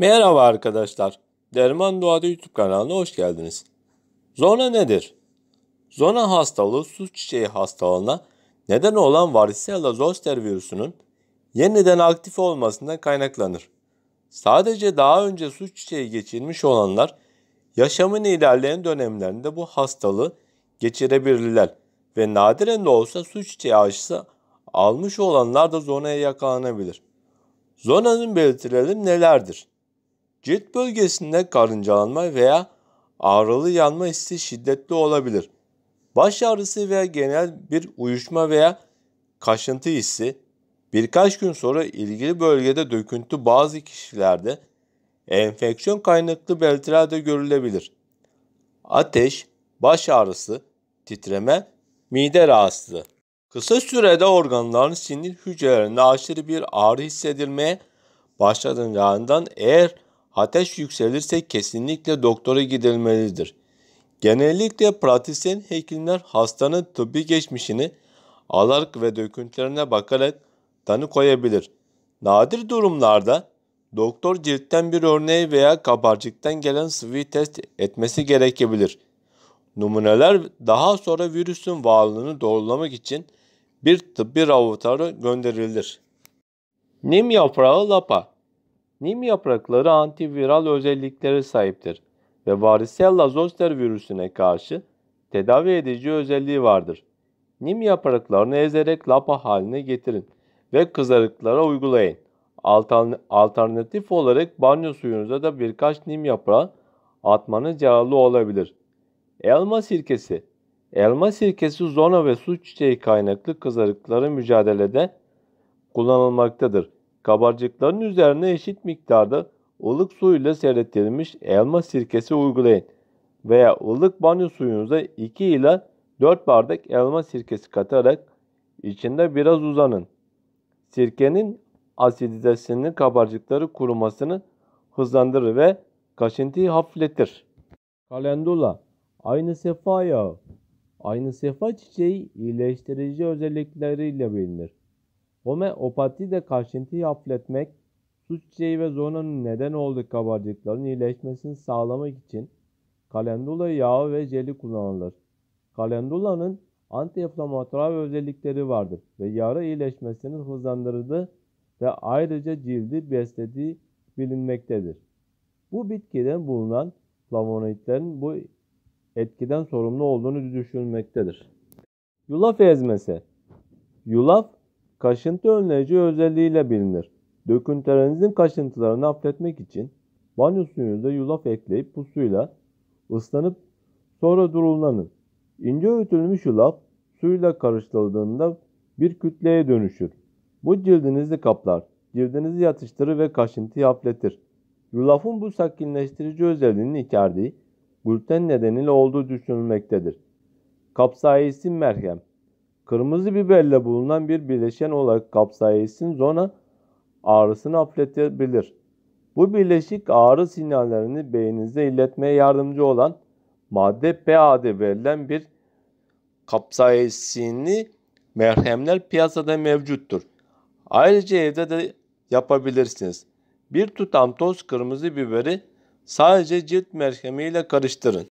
Merhaba arkadaşlar. Derman Doğada YouTube kanalına hoş geldiniz. Zona nedir? Zona hastalığı su çiçeği hastalığına neden olan varisella zoster virüsünün yeniden aktif olmasından kaynaklanır. Sadece daha önce su çiçeği geçirmiş olanlar yaşamın ilerleyen dönemlerinde bu hastalığı geçirebilirler ve nadiren de olsa su çiçeği aşısı almış olanlar da zonaya yakalanabilir. Zonanın belirtileri nelerdir? Cilt bölgesinde karıncalanma veya ağrılı yanma hissi şiddetli olabilir. Baş ağrısı veya genel bir uyuşma veya kaşıntı hissi birkaç gün sonra ilgili bölgede döküntü bazı kişilerde enfeksiyon kaynaklı belirtilerde görülebilir. Ateş, baş ağrısı, titreme, mide rahatsızlığı. Kısa sürede organların sinir hücrelerinde aşırı bir ağrı hissedilmeye başladığından eğer ateş yükselirse kesinlikle doktora gidilmelidir. Genellikle pratisyen hekimler hastanın tıbbi geçmişini alarak ve döküntülerine bakarak tanı koyabilir. Nadir durumlarda doktor ciltten bir örneği veya kabarcıktan gelen sıvıyı test etmesi gerekebilir. Numuneler daha sonra virüsün varlığını doğrulamak için bir tıbbi laboratuvara gönderilir. Nim yaprağı lapa Nim yaprakları antiviral özelliklere sahiptir ve varisella zoster virüsüne karşı tedavi edici özelliği vardır. Nim yapraklarını ezerek lapa haline getirin ve kızarıklara uygulayın. alternatif olarak banyo suyunuza da birkaç nim yaprağı atmanız yararlı olabilir. Elma sirkesi Elma sirkesi zona ve su çiçeği kaynaklı kızarıkları mücadelede kullanılmaktadır. Kabarcıkların üzerine eşit miktarda ılık suyla seyrettirilmiş elma sirkesi uygulayın veya ılık banyo suyunuza 2 ile 4 bardak elma sirkesi katarak içinde biraz uzanın. Sirkenin asiditesinin kabarcıkları kurumasını hızlandırır ve kaşıntıyı hafifletir. Kalendula, aynı sefa yağı, aynı sefa çiçeği iyileştirici özellikleriyle bilinir. Homeopatide kaşıntıyı hafifletmek, suç çiçeği ve zonanın neden olduğu kabarcıkların iyileşmesini sağlamak için kalendula yağı ve jeli kullanılır. Kalendulanın antiinflamatuar özellikleri vardır ve yara iyileşmesini hızlandırdı ve ayrıca cildi beslediği bilinmektedir. Bu bitkiden bulunan flavonoidlerin bu etkiden sorumlu olduğunu düşünülmektedir. Yulaf ezmesi Yulaf kaşıntı önleyici özelliğiyle bilinir. Döküntülerinizin kaşıntılarını affetmek için banyo suyunuza yulaf ekleyip bu suyla ıslanıp sonra durullanın. İnce öğütülmüş yulaf suyla karıştırıldığında bir kütleye dönüşür. Bu cildinizi kaplar, cildinizi yatıştırır ve kaşıntıyı hafifletir. Yulafın bu sakinleştirici özelliğinin içerdiği gluten nedeniyle olduğu düşünülmektedir. Kapsaisin merhem Kırmızı biberle bulunan bir bileşen olarak kapsaisin zona ağrısını hafifletebilir. Bu bileşik ağrı sinyallerini beyninize iletmeye yardımcı olan madde PAD verilen bir kapsaisinli merhemler piyasada mevcuttur. Ayrıca evde de yapabilirsiniz. Bir tutam toz kırmızı biberi sadece cilt merhemiyle karıştırın.